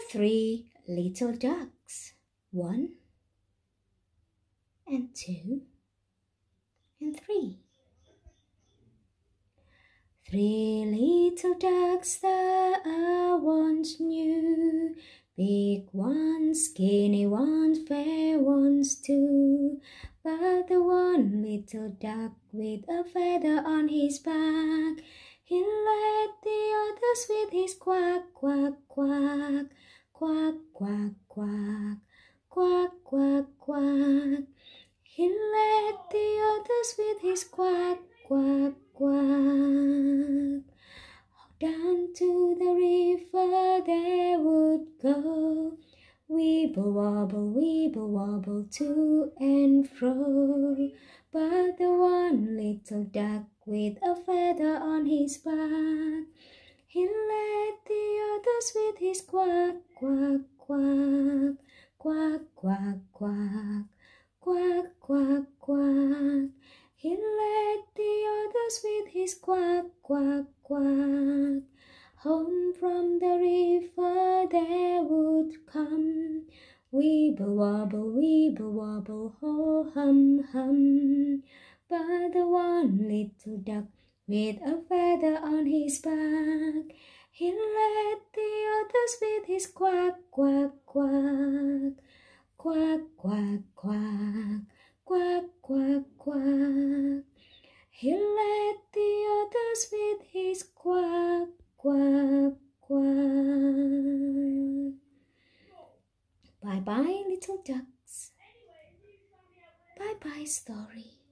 three little ducks, one and two and three. Three little ducks that I once knew, big ones, skinny ones, fair ones too. But the one little duck with a feather on his back he led the others with his quack, quack, quack, quack, quack, quack, quack, quack, quack. He led the others with his quack, quack, Weeble wobble, weeble wobble to and fro. But the one little duck with a feather on his back, he led the others with his quack, quack, quack, quack, quack, quack, quack, quack, quack. He led the others with his quack, quack, quack. Home from the river they would come. Weeble wobble, weeble wobble, ho hum hum. But the one little duck with a feather on his back, he led the others with his quack quack quack. Bye bye, little ducks. Bye bye, story.